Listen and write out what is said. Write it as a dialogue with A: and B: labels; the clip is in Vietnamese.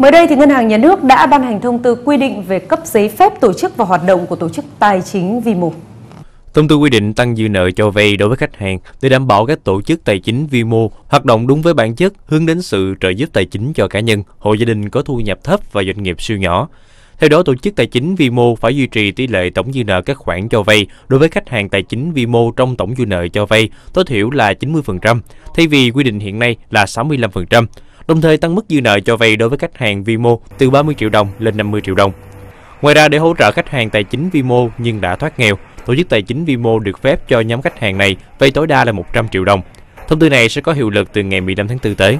A: Mới đây thì Ngân hàng Nhà nước đã ban hành thông tư quy định về cấp giấy phép tổ chức và hoạt động của tổ chức tài chính vi mô.
B: Thông tư quy định tăng dư nợ cho vay đối với khách hàng để đảm bảo các tổ chức tài chính vi mô hoạt động đúng với bản chất, hướng đến sự trợ giúp tài chính cho cá nhân, hộ gia đình có thu nhập thấp và doanh nghiệp siêu nhỏ. Theo đó, tổ chức tài chính vi mô phải duy trì tỷ lệ tổng dư nợ các khoản cho vay đối với khách hàng tài chính vi mô trong tổng dư nợ cho vay tối thiểu là 90%, thay vì quy định hiện nay là 65% đồng thời tăng mức dư nợ cho vay đối với khách hàng vi mô từ 30 triệu đồng lên 50 triệu đồng. Ngoài ra để hỗ trợ khách hàng tài chính vi mô nhưng đã thoát nghèo, tổ chức tài chính vi mô được phép cho nhóm khách hàng này vay tối đa là 100 triệu đồng. Thông tư này sẽ có hiệu lực từ ngày 15 tháng 4 tới.